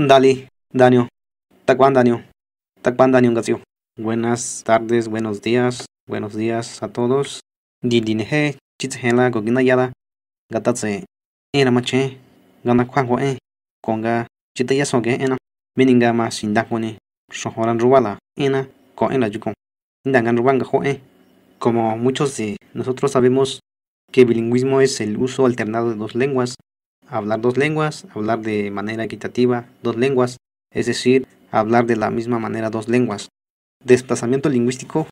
Dali, Danio. Tacuán, Danio. Tacuán, Danio, Gacio. Buenas tardes, buenos días, buenos días a todos. Didinhe, Chitzhela, yada, Gatatse, Era Mache, Gana Kwango, eh. Conga, Chitayasoke, ena. Meninga más sin dapone. Shohoran Rubala, ena. Ko en la Yukon. Dangan Rubanga, eh. Como muchos de nosotros sabemos que bilingüismo es el uso alternado de dos lenguas hablar dos lenguas, hablar de manera equitativa dos lenguas, es decir, hablar de la misma manera dos lenguas. Desplazamiento lingüístico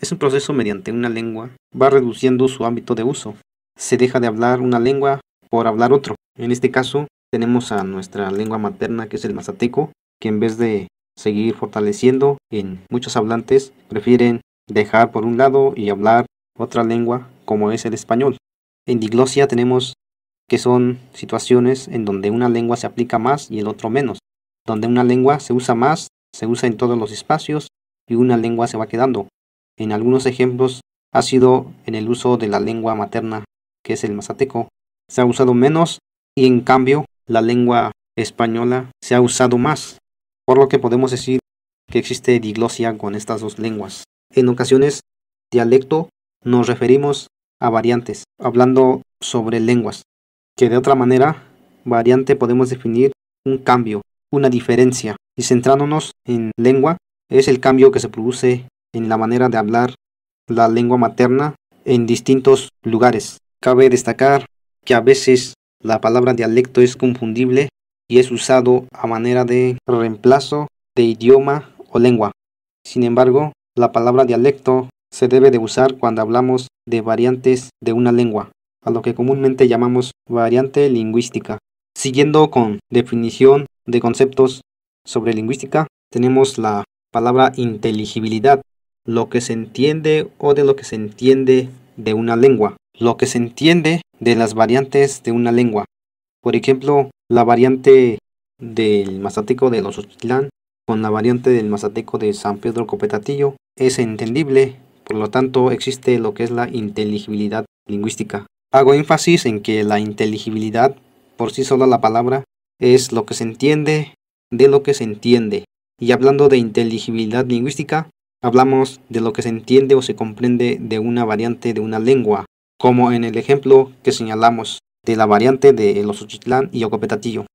es un proceso mediante una lengua va reduciendo su ámbito de uso. Se deja de hablar una lengua por hablar otro. En este caso, tenemos a nuestra lengua materna, que es el mazateco, que en vez de seguir fortaleciendo en muchos hablantes, prefieren dejar por un lado y hablar otra lengua como es el español. En diglosia tenemos que son situaciones en donde una lengua se aplica más y el otro menos, donde una lengua se usa más, se usa en todos los espacios y una lengua se va quedando. En algunos ejemplos ha sido en el uso de la lengua materna, que es el mazateco, se ha usado menos y en cambio la lengua española se ha usado más, por lo que podemos decir que existe diglosia con estas dos lenguas. En ocasiones, dialecto nos referimos a variantes, hablando sobre lenguas, que de otra manera variante podemos definir un cambio, una diferencia. Y centrándonos en lengua, es el cambio que se produce en la manera de hablar la lengua materna en distintos lugares. Cabe destacar que a veces la palabra dialecto es confundible y es usado a manera de reemplazo de idioma o lengua. Sin embargo, la palabra dialecto se debe de usar cuando hablamos de variantes de una lengua a lo que comúnmente llamamos variante lingüística. Siguiendo con definición de conceptos sobre lingüística, tenemos la palabra inteligibilidad, lo que se entiende o de lo que se entiende de una lengua, lo que se entiende de las variantes de una lengua. Por ejemplo, la variante del mazateco de los Ochitlán con la variante del mazateco de San Pedro Copetatillo es entendible, por lo tanto existe lo que es la inteligibilidad lingüística. Hago énfasis en que la inteligibilidad, por sí sola la palabra, es lo que se entiende de lo que se entiende. Y hablando de inteligibilidad lingüística, hablamos de lo que se entiende o se comprende de una variante de una lengua, como en el ejemplo que señalamos de la variante de los Uchitlán y Ocopetatillo.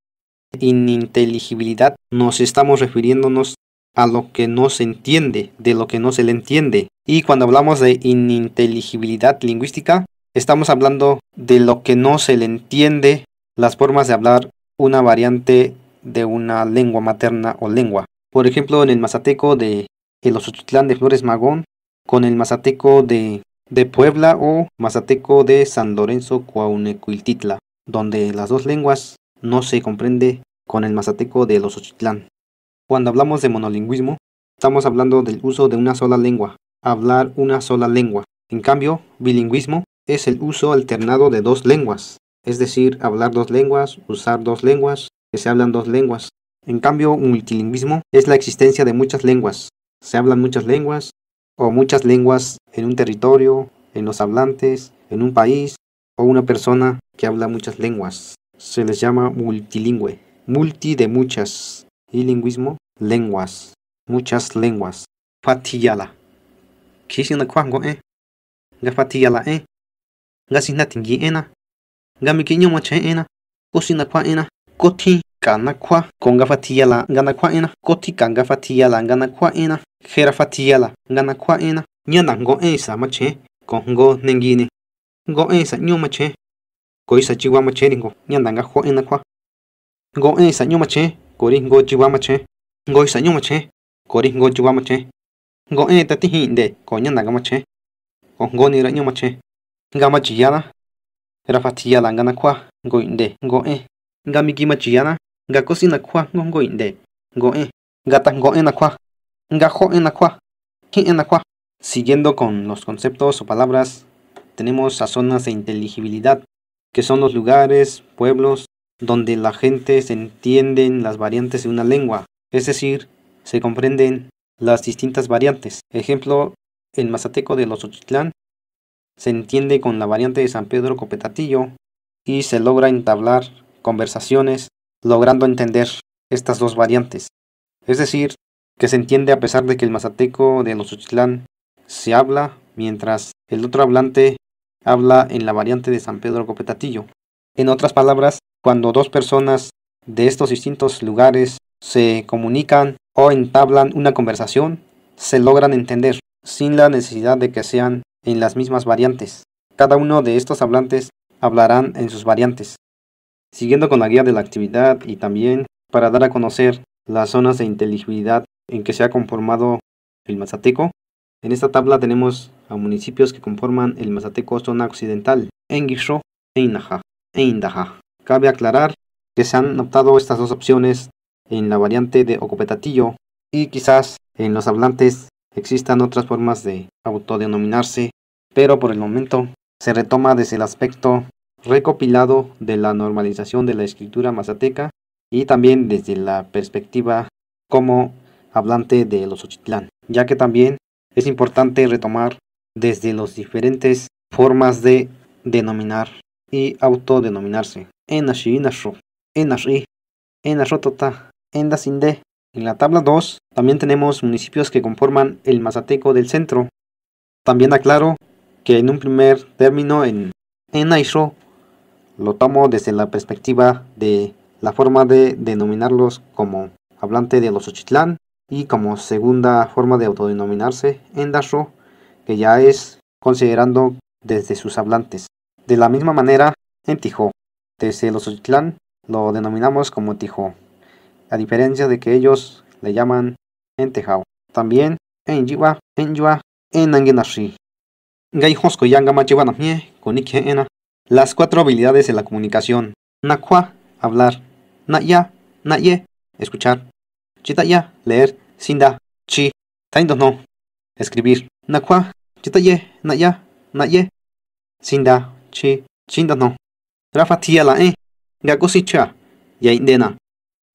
En inteligibilidad nos estamos refiriéndonos a lo que no se entiende, de lo que no se le entiende. Y cuando hablamos de ininteligibilidad lingüística, Estamos hablando de lo que no se le entiende, las formas de hablar una variante de una lengua materna o lengua. Por ejemplo, en el mazateco de el Osochitlán de Flores Magón, con el mazateco de, Puebla o mazateco de San Lorenzo Cuauhnecuiltitla, donde las dos lenguas no se comprende con el mazateco de los Cuando hablamos de monolingüismo, estamos hablando del uso de una sola lengua, hablar una sola lengua. En cambio, bilingüismo es el uso alternado de dos lenguas, es decir, hablar dos lenguas, usar dos lenguas, que se hablan dos lenguas. En cambio, multilingüismo es la existencia de muchas lenguas, se hablan muchas lenguas o muchas lenguas en un territorio, en los hablantes, en un país o una persona que habla muchas lenguas. Se les llama multilingüe, multi de muchas y lingüismo lenguas, muchas lenguas. Fatiyala. ¿Qué es una cuango, eh? eh. sinh ngasina tingi ena ngami kiño mache ena kosina kwa ena koti kana kwa konga fatia la ngana kwa ena koti kanga fatia la ngana kwa ena jera fatia la ngana kwa ena ñana ngo esa mache kongo nengine ngo esa e ño mache koisa chiwa mache ringo ñanda nga jo ena kwa ngo esa ño mache kori ngo chiwa mache ngo esa ño mache kori ngo chiwa mache ngo e tati hinde ko mà nga mache kongo ni nhau mà mache Gama era Rafastilla langana kwa. Goinde. Goe. Gami gima chillana. Ga kwa. Goinde. Goe. Gata goe na Gajo en ki en Siguiendo con los conceptos o palabras, tenemos a zonas de inteligibilidad, que son los lugares, pueblos, donde la gente se entienden las variantes de una lengua, es decir, se comprenden las distintas variantes. Ejemplo, el mazateco de los Ochitlán se entiende con la variante de San Pedro Copetatillo y se logra entablar conversaciones logrando entender estas dos variantes. Es decir, que se entiende a pesar de que el mazateco de los Uchitlán se habla mientras el otro hablante habla en la variante de San Pedro Copetatillo. En otras palabras, cuando dos personas de estos distintos lugares se comunican o entablan una conversación, se logran entender sin la necesidad de que sean en las mismas variantes. Cada uno de estos hablantes hablarán en sus variantes, siguiendo con la guía de la actividad y también para dar a conocer las zonas de inteligibilidad en que se ha conformado el Mazateco. En esta tabla tenemos a municipios que conforman el Mazateco zona occidental, enguisho e Inaja, e Indaja. Cabe aclarar que se han optado estas dos opciones en la variante de Ocopetatillo y quizás en los hablantes existan otras formas de autodenominarse pero por el momento se retoma desde el aspecto recopilado de la normalización de la escritura mazateca y también desde la perspectiva como hablante de los Ochitlán, ya que también es importante retomar desde las diferentes formas de denominar y autodenominarse. En en en Ashotota, en En la tabla 2 también tenemos municipios que conforman el Mazateco del centro. También aclaro que en un primer término en, en Aisho lo tomo desde la perspectiva de la forma de denominarlos como hablante de los Ochitlán y como segunda forma de autodenominarse en Dasho, que ya es considerando desde sus hablantes. De la misma manera, en Tijo, desde los Ochitlán lo denominamos como Tijo, a diferencia de que ellos le llaman en Tejao. También en Yiwa, en Yua, en Angenashi, Gai Hosko Yanga Mie Konike Ena. Las cuatro habilidades de la comunicación. Nakwa, hablar. Naya, Naye, escuchar. Chitaya, leer. Sinda, Chi, Taindo no, escribir. Nakwa, Chitaye, Naya, Naye, Sinda, Chi, Chinda no. Rafa la eh. Gakosicha, Yaindena.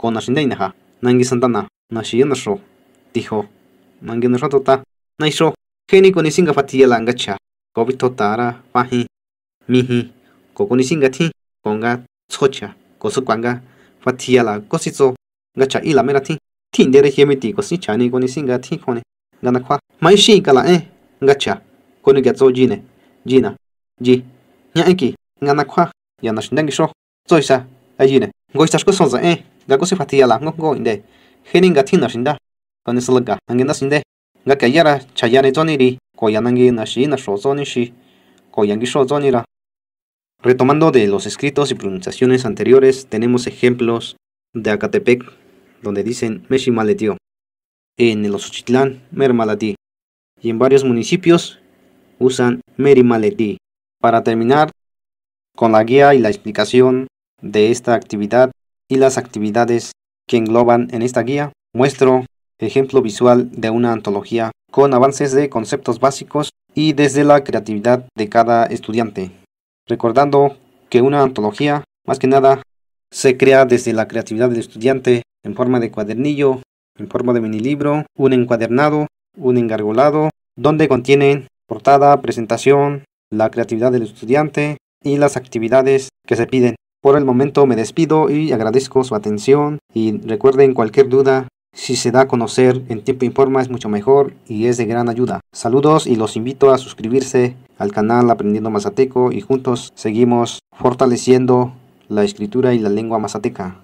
Indena Ashindeinaha, Nangi Santana, so, Dijo, Nangi Naiso Naisho. Geni con Isinga la Angacha. kovito tara pahi mihi kokuni singa thi konga chocha koso kwanga fatia la kosi cho nga cha ila mena thi thi ndere hemi ti kosi chani koni singa thi khone nga na kwa mai shi kala e nga cha koni ga cho ji ne ji na ji nya e ki nga na kwa ya na shindang sho cho a ji ne ngo isa sko za e ga kosi fatia la ngo inde heni nga thi na shinda koni sulga nga na nga kya ya ra cha ya ne ri Retomando de los escritos y pronunciaciones anteriores, tenemos ejemplos de Acatepec, donde dicen Maletio, en el Osochitlán, Mermalati, y en varios municipios usan Merimaleti. Para terminar con la guía y la explicación de esta actividad y las actividades que engloban en esta guía, muestro ejemplo visual de una antología con avances de conceptos básicos y desde la creatividad de cada estudiante, recordando que una antología, más que nada, se crea desde la creatividad del estudiante en forma de cuadernillo, en forma de minilibro, un encuadernado, un engargolado, donde contienen portada, presentación, la creatividad del estudiante y las actividades que se piden. Por el momento me despido y agradezco su atención y recuerden cualquier duda si se da a conocer en tiempo informa es mucho mejor y es de gran ayuda. Saludos y los invito a suscribirse al canal Aprendiendo Mazateco y juntos seguimos fortaleciendo la escritura y la lengua mazateca.